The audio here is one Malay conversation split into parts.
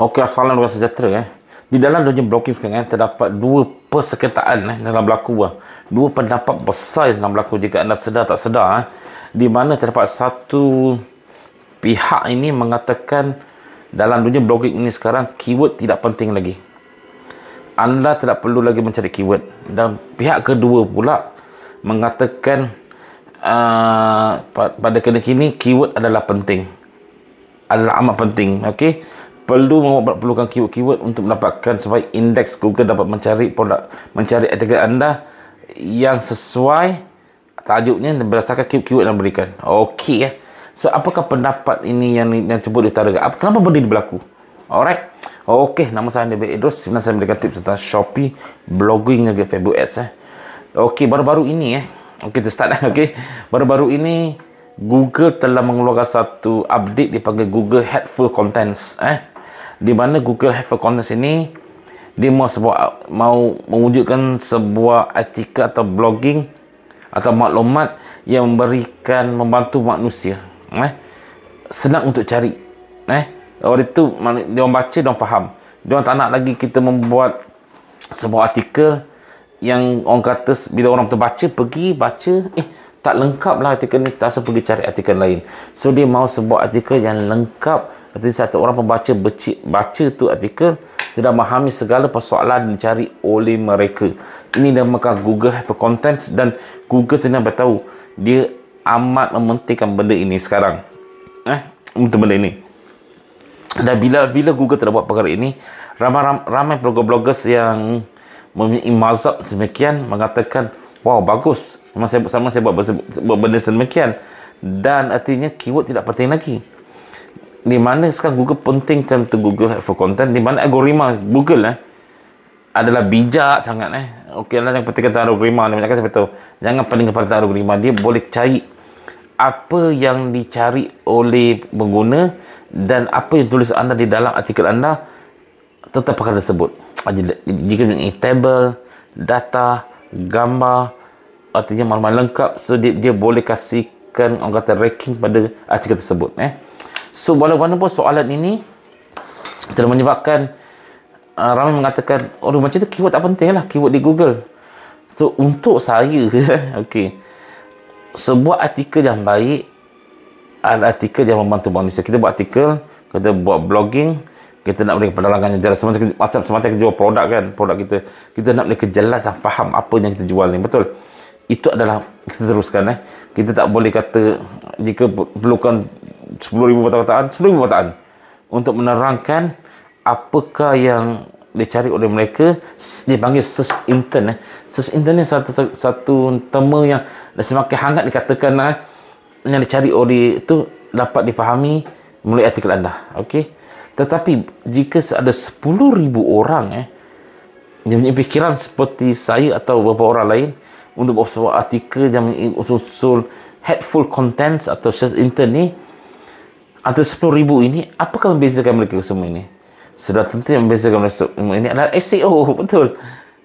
Okey, assalamualaikum warahmatullahi sejahtera eh. Di dalam dunia blocking sekarang eh, terdapat dua persekitaan eh, dalam berlaku. Eh. Dua pendapat besar yang dalam berlaku jika anda sedar tak sedar. Eh. Di mana terdapat satu pihak ini mengatakan dalam dunia blogging ini sekarang keyword tidak penting lagi. Anda tidak perlu lagi mencari keyword. Dan pihak kedua pula mengatakan uh, pada kena kini keyword adalah penting. Adalah amat penting. Okey perlu memerlukan keyword-keyword untuk mendapatkan supaya indeks Google dapat mencari produk mencari artikel anda yang sesuai tajuknya berdasarkan keyword-keyword yang diberikan. Okey ya. So apakah pendapat ini yang yang sebut di Apa kenapa benda ini berlaku? Alright. Okey, nama saya Nabi Idris. Sebenarnya saya memberikan tips tentang Shopee blogging dengan Facebook Ads eh. Okey, baru-baru ini eh. Okey, kita start eh. Okey. Baru-baru ini Google telah mengeluarkan satu update dipanggil Google Headful Contents eh di mana Google have a Contest ini dia mau sebuah mau mewujudkan sebuah etika atau blogging atau maklumat yang memberikan membantu manusia eh senang untuk cari eh waktu itu dia orang baca dia faham dia orang tak nak lagi kita membuat sebuah artikel yang orang kata bila orang terbaca pergi baca eh tak lengkap lah artikel ni tak sempat pergi cari artikel lain so dia mahu sebuah artikel yang lengkap artinya satu orang pembaca becik, baca tu artikel sudah memahami segala persoalan yang dicari oleh mereka ini dinamakan Google have a contents dan Google sedang beritahu dia amat mementingkan benda ini sekarang eh untuk benda ini dan bila bila Google tidak buat perkara ini ramai ramai blogger-bloggers yang mempunyai mazhab semakian mengatakan wow bagus memang saya sama saya buat, buat benda semakian dan artinya keyword tidak penting lagi di mana sekarang Google penting term Google for content di mana algoritma Google eh adalah bijak sangat eh lah yang penting kata algoritma ni macam seperti tu jangan paling kepada algoritma dia boleh cari apa yang dicari oleh pengguna dan apa yang tulis anda di dalam artikel anda tetap perkara tersebut jika mempunyai table data gambar artinya maklumat lengkap so dia, dia boleh kasihkan orang kata ranking pada artikel tersebut eh So walaupun pun soalan ini telah menyebabkan uh, ramai mengatakan oh macam tu keyword tak penting lah keyword di Google. So untuk saya okay, Sebuah artikel yang baik adalah artikel yang membantu manusia. Kita buat artikel, kita buat blogging, kita nak boleh pendalangan yang jelas semacam macam semacam kita jual produk kan produk kita kita nak boleh kejelas dan faham apa yang kita jual ni betul itu adalah kita teruskan eh kita tak boleh kata jika perlukan ribu kataan, perkataan, ribu perkataan untuk menerangkan apakah yang dicari oleh mereka dipanggil search intern eh. search intern ni satu, satu tema yang semakin hangat dikatakan eh, yang dicari oleh itu dapat difahami melalui artikel anda ok tetapi jika ada ribu orang eh, yang punya fikiran seperti saya atau beberapa orang lain untuk buat artikel yang usul-usul hateful contents atau search intern ni antara ribu ini, apakah membezakan mereka semua ini? Sudah tentu yang membezakan mereka semua ini adalah SEO, betul.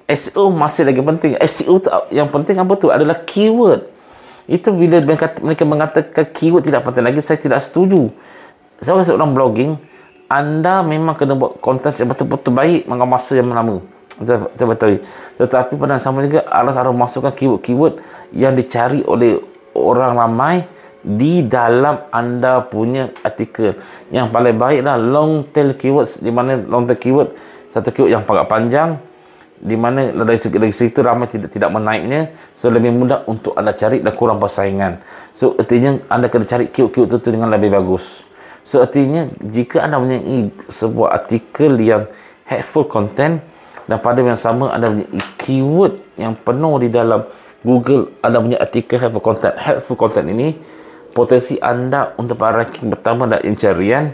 SEO masih lagi penting. SEO tu, yang penting apa tu? Adalah keyword. Itu bila mereka mengatakan keyword tidak penting lagi, saya tidak setuju. Saya rasa orang blogging, anda memang kena buat konten yang betul-betul baik dengan masa yang lama. Saya beritahu. Tetapi pada sama juga, alas-alas masukkan keyword-keyword yang dicari oleh orang ramai, di dalam anda punya artikel yang paling baik lah long tail keywords di mana long tail keyword satu keyword yang agak panjang di mana dari segi, dari segi itu ramai tidak tidak menaiknya so lebih mudah untuk anda cari dan kurang persaingan so artinya anda kena cari keyword-keyword itu dengan lebih bagus so artinya jika anda punya sebuah artikel yang helpful content dan pada yang sama anda punya keyword yang penuh di dalam Google anda punya artikel helpful content helpful content ini potensi anda untuk pada ranking pertama dan incarian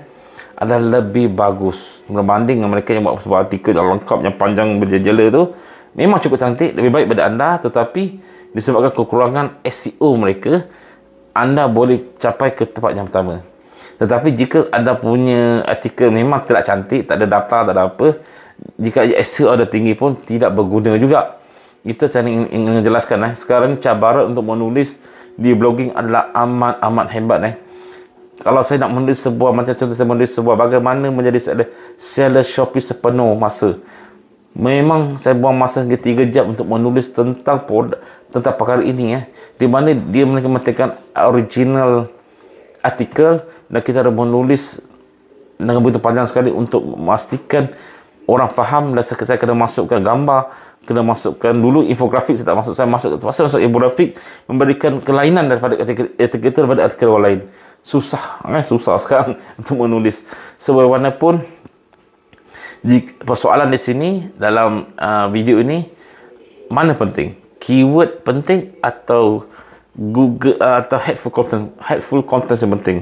adalah lebih bagus berbanding dengan mereka yang buat sebuah artikel yang lengkap yang panjang berjejela tu memang cukup cantik lebih baik pada anda tetapi disebabkan kekurangan SEO mereka anda boleh capai ke tempat yang pertama tetapi jika anda punya artikel memang tidak cantik tak ada data tak ada apa jika SEO ada tinggi pun tidak berguna juga itu saya ingin, ingin eh. sekarang ni cabaran untuk menulis di blogging adalah amat-amat hebat eh. Kalau saya nak menulis sebuah macam contoh saya menulis sebuah bagaimana menjadi seller, seller Shopee sepenuh masa. Memang saya buang masa hingga 3 jam untuk menulis tentang produk, tentang perkara ini eh. Di mana dia menekan original artikel dan kita harus menulis dengan begitu panjang sekali untuk memastikan orang faham dan saya kena masukkan gambar kena masukkan dulu infografik saya tak masuk saya masuk terpaksa masuk infografik memberikan kelainan daripada artikel daripada artikel orang lain susah eh? susah sekarang untuk menulis sebagaimana pun persoalan di sini dalam uh, video ini mana penting keyword penting atau Google uh, atau helpful content helpful content yang penting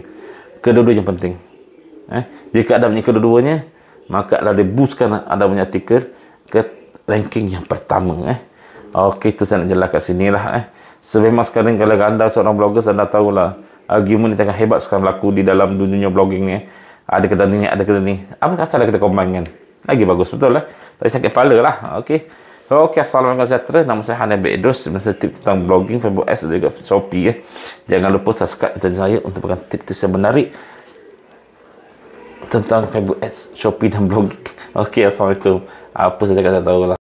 kedua yang penting eh? jika ada punya kedua-duanya maka ada dibuskan ada punya artikel ke ranking yang pertama eh. Okey tu saya nak jelas kat sini lah eh. Sebenarnya sekarang kalau anda seorang blogger anda tahulah argument ah, yang tengah hebat sekarang berlaku di dalam dunia blogging ni eh. Ada kata ni, ada kata ni. Apa asal lah kita kombinkan? Lagi bagus betul lah. Tapi sakit kepala lah. Okey. Okey, Assalamualaikum sejahtera. Nama saya Hanan Bek Idrus. Masa tip tentang blogging, Facebook Ads dan juga Shopee. Eh. Jangan lupa subscribe dan saya untuk berikan tips tip yang menarik tentang Facebook Ads, Shopee dan blogging. Okey, Assalamualaikum. Apa saja kata tahu lah.